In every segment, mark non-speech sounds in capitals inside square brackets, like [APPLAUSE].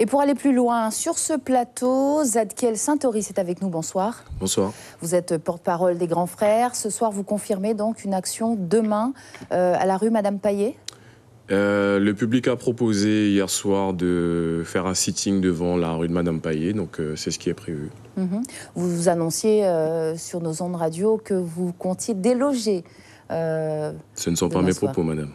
Et pour aller plus loin, sur ce plateau, Zadkiel Saint-Auris est avec nous. Bonsoir. Bonsoir. Vous êtes porte-parole des Grands Frères. Ce soir, vous confirmez donc une action demain euh, à la rue Madame Paillet euh, le public a proposé hier soir de faire un sitting devant la rue de Madame Paillet, donc euh, c'est ce qui est prévu. Vous, mhm. vous annonciez sur nos ondes radio que vous comptiez déloger. Ce ne sont pas mes propos, Madame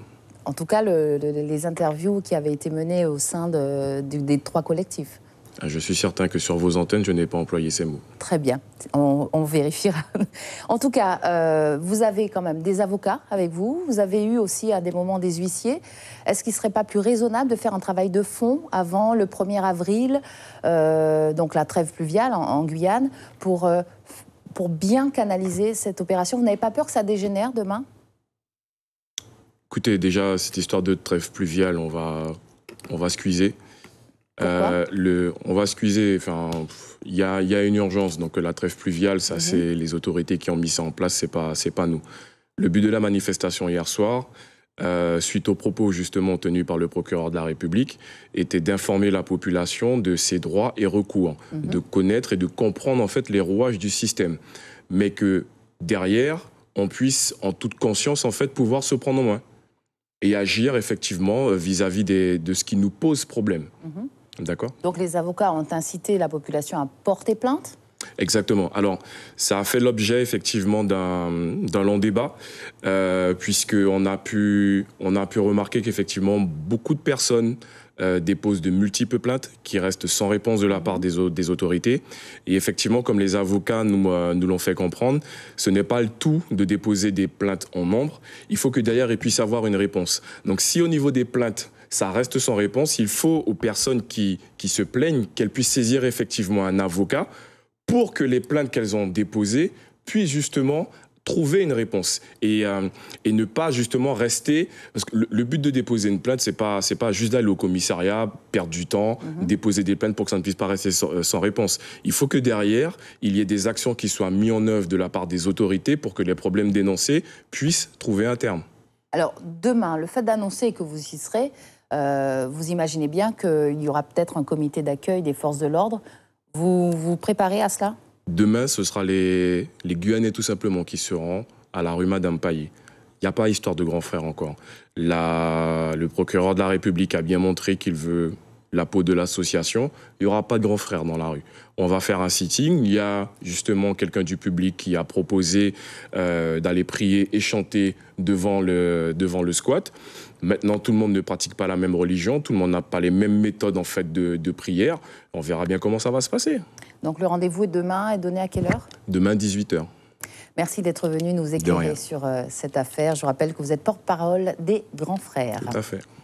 en tout cas le, les interviews qui avaient été menées au sein de, des trois collectifs. Ah, je suis certain que sur vos antennes, je n'ai pas employé ces mots. Très bien, on, vérifiera. [LAUGHS] en tout cas, euh, vous avez quand même des avocats avec vous, vous avez eu aussi à des moments des huissiers. Est-ce qu'il ne serait pas plus raisonnable de faire un travail de fond avant le 1er avril, euh, donc la trêve pluviale en, Guyane, pour, euh, pour bien canaliser cette opération Vous n'avez pas peur que ça dégénère demain Écoutez, déjà, cette histoire de trêve pluviale, on va, on va squeezer. Euh, le, on va squeezer. Enfin, il y, y a, une urgence. Donc la trêve pluviale, ça, mhm. c'est les autorités qui ont mis ça en place. C'est pas, c'est pas nous. Le but de la manifestation hier soir, euh, suite aux propos justement tenus par le procureur de la République, était d'informer la population de ses droits et recours, mhm. de connaître et de comprendre en fait les rouages du système, mais que derrière, on puisse en toute conscience en fait pouvoir se prendre en main et agir effectivement euh, vis-à-vis de ce qui nous pose problème. Mhm. D'accord. Donc les avocats ont incité la population à porter plainte Exactement. Alors, ça a fait l'objet effectivement d'un long débat, euh, puisqu'on a, pu, on a pu remarquer qu'effectivement, beaucoup de personnes euh, déposent de multiples plaintes qui restent sans réponse de la part des, autorités. Et effectivement, comme les avocats euh, nous, l'ont fait comprendre, ce n'est pas le tout de déposer des plaintes en nombre. Il faut que derrière, ils puissent avoir une réponse. Donc si au niveau des plaintes, ça reste sans réponse, il faut aux personnes qui, qui se plaignent qu'elles puissent saisir effectivement un avocat pour que les plaintes qu'elles ont déposées puissent justement trouver une réponse et, euh, et ne pas justement rester parce que le, but de déposer une plainte c'est pas c'est pas juste d'aller au commissariat perdre du temps mhm. déposer des plaintes pour que ça ne puisse pas rester euh, sans, réponse il faut que derrière il y ait des actions qui soient mises en œuvre de la part des autorités pour que les problèmes dénoncés puissent trouver un terme alors demain le fait d'annoncer que vous y serez euh, vous imaginez bien qu'il y aura peut-être un comité d'accueil des forces de l'ordre vous vous préparez à cela Demain, ce sera les, les Guyanais tout simplement qui seront à la rue Madame Paillé. Il n'y a pas histoire de grand frère encore. le procureur de la République a bien montré qu'il veut la peau de l'association, il n'y aura pas de grands frères dans la rue. On va faire un sitting. Il y a justement quelqu'un du public qui a proposé euh, d'aller prier et chanter devant le, devant le squat. Maintenant, tout le monde ne pratique pas la même religion, tout le monde n'a pas les mêmes méthodes en fait de, prière. On verra bien comment ça va se passer. Donc le rendez-vous est demain est donné à quelle heure Demain, 18h. Merci d'être venu nous éclairer sur euh, cette affaire. Je rappelle que vous êtes porte-parole des grands frères. Tout à fait.